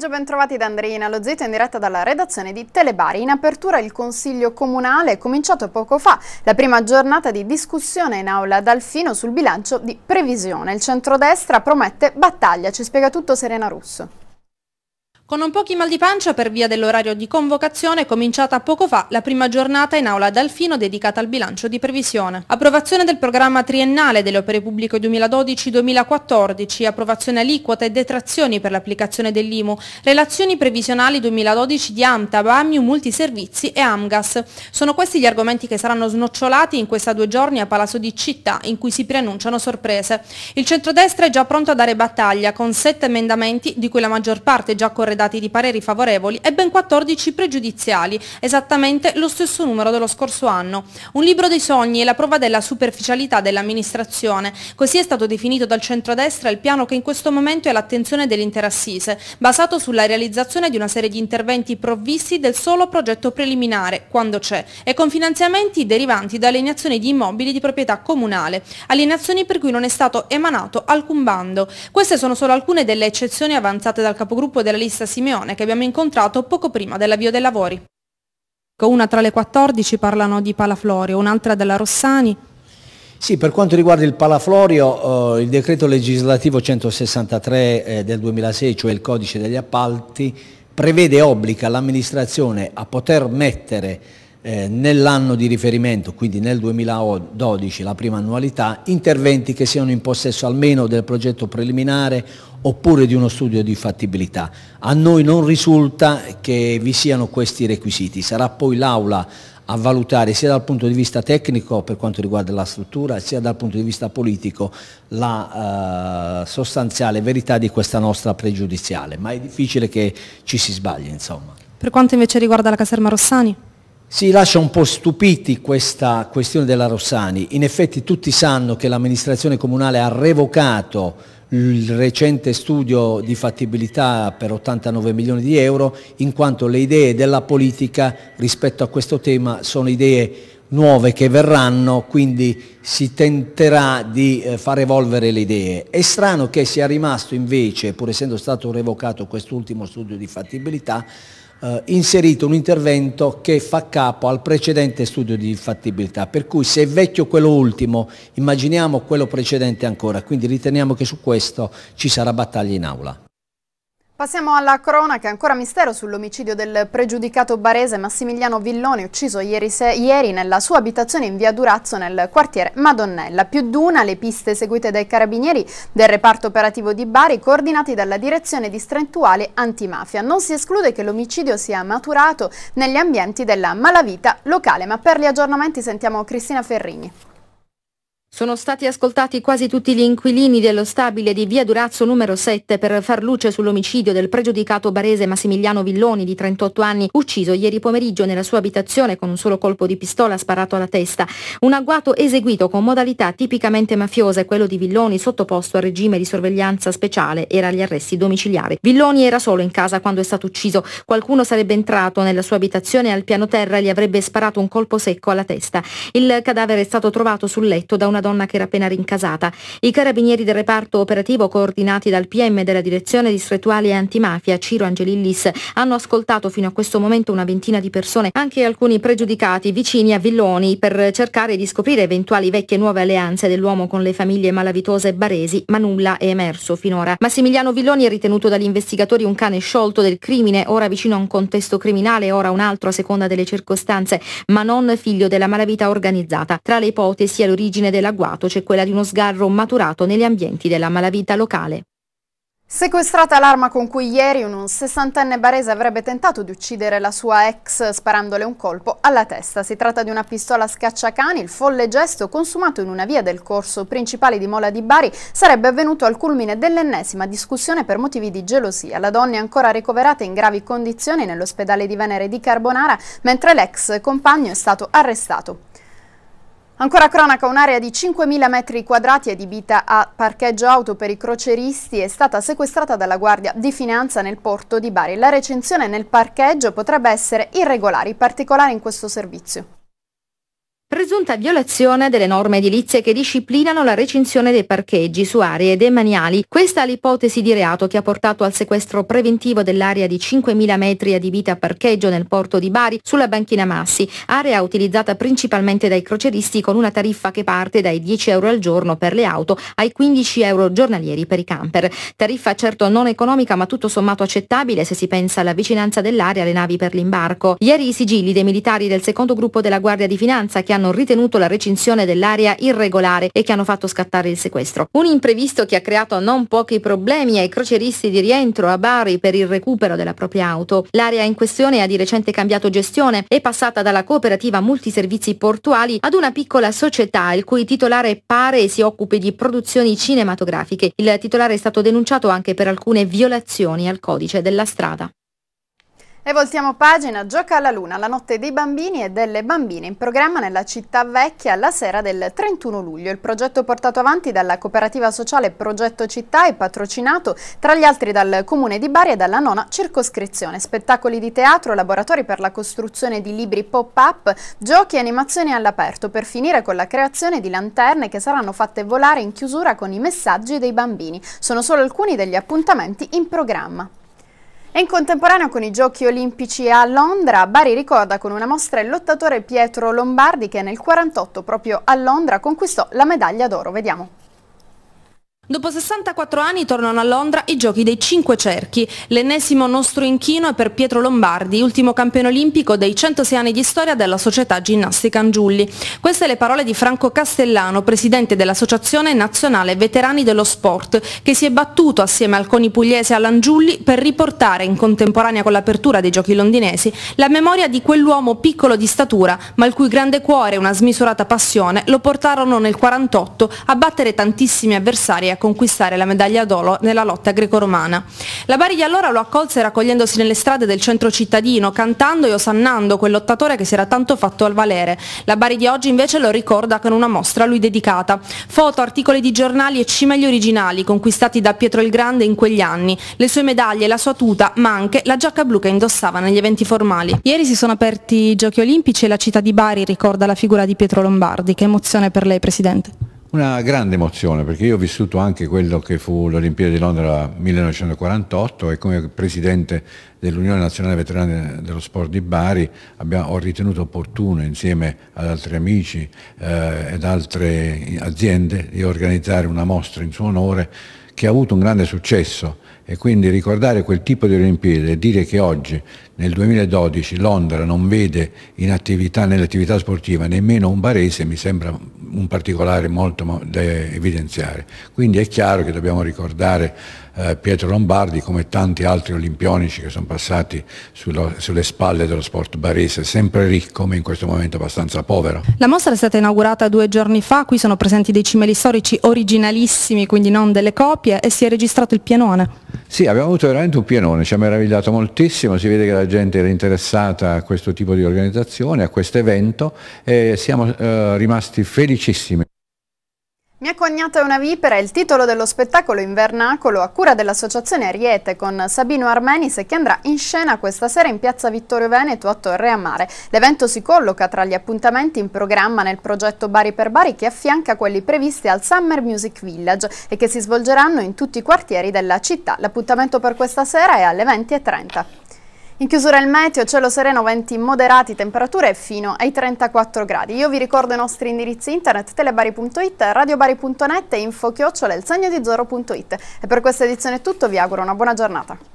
pomeriggio, bentrovati da Andreina Lozzetto in diretta dalla redazione di Telebari. In apertura il Consiglio Comunale è cominciato poco fa la prima giornata di discussione in aula ad Alfino sul bilancio di previsione. Il centrodestra promette battaglia, ci spiega tutto Serena Russo. Con non pochi mal di pancia per via dell'orario di convocazione è cominciata poco fa la prima giornata in aula ad Alfino dedicata al bilancio di previsione. Approvazione del programma triennale delle opere pubbliche 2012-2014, approvazione aliquota e detrazioni per l'applicazione dell'IMU, relazioni previsionali 2012 di AMTA, BAMIU, Multiservizi e AMGAS. Sono questi gli argomenti che saranno snocciolati in questa due giorni a Palazzo di Città in cui si preannunciano sorprese. Il centrodestra è già pronto a dare battaglia con sette emendamenti di cui la maggior parte già corredata dati di pareri favorevoli e ben 14 pregiudiziali, esattamente lo stesso numero dello scorso anno. Un libro dei sogni e la prova della superficialità dell'amministrazione. Così è stato definito dal centrodestra il piano che in questo momento è l'attenzione dell'intera assise, basato sulla realizzazione di una serie di interventi provvisti del solo progetto preliminare, quando c'è, e con finanziamenti derivanti da alienazioni di immobili di proprietà comunale, alienazioni per cui non è stato emanato alcun bando. Queste sono solo alcune delle eccezioni avanzate dal capogruppo della lista Simeone che abbiamo incontrato poco prima dell'avvio dei lavori. Ecco, una tra le 14 parlano di Palaflorio, un'altra della Rossani, sì, per quanto riguarda il palaflorio, eh, il decreto legislativo 163 eh, del 2006, cioè il codice degli appalti, prevede e obbliga l'amministrazione a poter mettere eh, nell'anno di riferimento, quindi nel 2012, la prima annualità, interventi che siano in possesso almeno del progetto preliminare oppure di uno studio di fattibilità. A noi non risulta che vi siano questi requisiti, sarà poi l'Aula a valutare sia dal punto di vista tecnico per quanto riguarda la struttura, sia dal punto di vista politico la eh, sostanziale verità di questa nostra pregiudiziale, ma è difficile che ci si sbagli insomma. Per quanto invece riguarda la caserma Rossani? Si lascia un po' stupiti questa questione della Rossani. In effetti tutti sanno che l'amministrazione comunale ha revocato il recente studio di fattibilità per 89 milioni di euro in quanto le idee della politica rispetto a questo tema sono idee nuove che verranno, quindi si tenterà di eh, far evolvere le idee. È strano che sia rimasto invece, pur essendo stato revocato quest'ultimo studio di fattibilità, eh, inserito un intervento che fa capo al precedente studio di fattibilità, per cui se è vecchio quello ultimo, immaginiamo quello precedente ancora, quindi riteniamo che su questo ci sarà battaglia in aula. Passiamo alla cronaca, ancora mistero sull'omicidio del pregiudicato barese Massimiliano Villone, ucciso ieri, ieri, nella sua abitazione in via Durazzo nel quartiere Madonnella. Più d'una le piste seguite dai carabinieri del reparto operativo di Bari, coordinati dalla direzione distrettuale antimafia. Non si esclude che l'omicidio sia maturato negli ambienti della malavita locale, ma per gli aggiornamenti sentiamo Cristina Ferrini. Sono stati ascoltati quasi tutti gli inquilini dello stabile di via Durazzo numero 7 per far luce sull'omicidio del pregiudicato barese Massimiliano Villoni di 38 anni, ucciso ieri pomeriggio nella sua abitazione con un solo colpo di pistola sparato alla testa. Un agguato eseguito con modalità tipicamente mafiose, quello di Villoni sottoposto a regime di sorveglianza speciale, era agli arresti domiciliari. Villoni era solo in casa quando è stato ucciso. Qualcuno sarebbe entrato nella sua abitazione al piano terra e gli avrebbe sparato un colpo secco alla testa. Il cadavere è stato trovato sul letto da una una donna che era appena rincasata. I carabinieri del reparto operativo coordinati dal PM della direzione distrettuale antimafia Ciro Angelillis hanno ascoltato fino a questo momento una ventina di persone, anche alcuni pregiudicati vicini a Villoni, per cercare di scoprire eventuali vecchie nuove alleanze dell'uomo con le famiglie malavitose baresi, ma nulla è emerso finora. Massimiliano Villoni è ritenuto dagli investigatori un cane sciolto del crimine, ora vicino a un contesto criminale, ora un altro a seconda delle circostanze, ma non figlio della malavita organizzata. Tra le ipotesi all'origine della agguato c'è quella di uno sgarro maturato negli ambienti della malavita locale. Sequestrata l'arma con cui ieri un sessantenne barese avrebbe tentato di uccidere la sua ex sparandole un colpo alla testa. Si tratta di una pistola scacciacani, il folle gesto consumato in una via del corso principale di Mola di Bari sarebbe avvenuto al culmine dell'ennesima discussione per motivi di gelosia. La donna è ancora ricoverata in gravi condizioni nell'ospedale di Venere di Carbonara, mentre l'ex compagno è stato arrestato Ancora cronaca, un'area di 5.000 metri quadrati adibita a parcheggio auto per i croceristi è stata sequestrata dalla Guardia di Finanza nel porto di Bari. La recensione nel parcheggio potrebbe essere irregolare, in particolare in questo servizio. Presunta violazione delle norme edilizie che disciplinano la recinzione dei parcheggi su aree demaniali. Questa è l'ipotesi di reato che ha portato al sequestro preventivo dell'area di 5.000 metri adibita a parcheggio nel porto di Bari sulla banchina Massi, area utilizzata principalmente dai croceristi con una tariffa che parte dai 10 euro al giorno per le auto ai 15 euro giornalieri per i camper. Tariffa certo non economica ma tutto sommato accettabile se si pensa alla vicinanza dell'area alle navi per l'imbarco. Ieri i sigilli dei militari del secondo gruppo della Guardia di Finanza che hanno hanno ritenuto la recinzione dell'area irregolare e che hanno fatto scattare il sequestro. Un imprevisto che ha creato non pochi problemi ai croceristi di rientro a Bari per il recupero della propria auto. L'area in questione ha di recente cambiato gestione, è passata dalla cooperativa multiservizi portuali ad una piccola società il cui titolare pare si occupi di produzioni cinematografiche. Il titolare è stato denunciato anche per alcune violazioni al codice della strada. E voltiamo pagina, gioca alla luna, la notte dei bambini e delle bambine in programma nella città vecchia la sera del 31 luglio. Il progetto portato avanti dalla cooperativa sociale Progetto Città e patrocinato tra gli altri dal comune di Bari e dalla nona circoscrizione. Spettacoli di teatro, laboratori per la costruzione di libri pop-up, giochi e animazioni all'aperto per finire con la creazione di lanterne che saranno fatte volare in chiusura con i messaggi dei bambini. Sono solo alcuni degli appuntamenti in programma. E in contemporanea con i giochi olimpici a Londra, Bari ricorda con una mostra il lottatore Pietro Lombardi che nel 1948 proprio a Londra conquistò la medaglia d'oro. Vediamo. Dopo 64 anni tornano a Londra i giochi dei cinque cerchi, l'ennesimo nostro inchino è per Pietro Lombardi, ultimo campione olimpico dei 106 anni di storia della società ginnastica Angiulli. Queste le parole di Franco Castellano, presidente dell'Associazione Nazionale Veterani dello Sport, che si è battuto assieme al Coni Pugliese e all'Angiulli per riportare in contemporanea con l'apertura dei giochi londinesi la memoria di quell'uomo piccolo di statura, ma il cui grande cuore e una smisurata passione lo portarono nel 48 a battere tantissimi avversari e a conquistare la medaglia d'oro nella lotta greco-romana. La Bariglia allora lo accolse raccogliendosi nelle strade del centro cittadino, cantando e osannando quel lottatore che si era tanto fatto al valere. La Bari di oggi invece lo ricorda con una mostra a lui dedicata. Foto, articoli di giornali e cimeli originali conquistati da Pietro il Grande in quegli anni, le sue medaglie, la sua tuta, ma anche la giacca blu che indossava negli eventi formali. Ieri si sono aperti i giochi olimpici e la città di Bari ricorda la figura di Pietro Lombardi. Che emozione per lei, Presidente. Una grande emozione perché io ho vissuto anche quello che fu l'Olimpiade di Londra 1948 e come presidente dell'Unione Nazionale Veterani dello Sport di Bari abbiamo, ho ritenuto opportuno insieme ad altri amici eh, ed altre aziende di organizzare una mostra in suo onore che ha avuto un grande successo e quindi ricordare quel tipo di Olimpiadi e dire che oggi, nel 2012, Londra non vede attività, nell'attività sportiva nemmeno un barese mi sembra un particolare molto da evidenziare. Quindi è chiaro che dobbiamo ricordare eh, Pietro Lombardi, come tanti altri olimpionici che sono passati sullo, sulle spalle dello sport barese, sempre ricco ma in questo momento abbastanza povero. La mostra è stata inaugurata due giorni fa, qui sono presenti dei cimeli storici originalissimi, quindi non delle copie, e si è registrato il pianone. Sì, abbiamo avuto veramente un pianone, ci ha meravigliato moltissimo, si vede che la gente era interessata a questo tipo di organizzazione, a questo evento e siamo eh, rimasti felicissimi. Mia cognata è una vipera è il titolo dello spettacolo invernacolo a cura dell'associazione Ariete con Sabino Armenis che andrà in scena questa sera in piazza Vittorio Veneto a Torre a Mare. L'evento si colloca tra gli appuntamenti in programma nel progetto Bari per Bari che affianca quelli previsti al Summer Music Village e che si svolgeranno in tutti i quartieri della città. L'appuntamento per questa sera è alle 20.30. In chiusura il meteo, cielo sereno, venti moderati, temperature fino ai 34 gradi. Io vi ricordo i nostri indirizzi internet telebari.it, radiobari.net e infochiocciola il segno di zoro.it. E per questa edizione è tutto, vi auguro una buona giornata.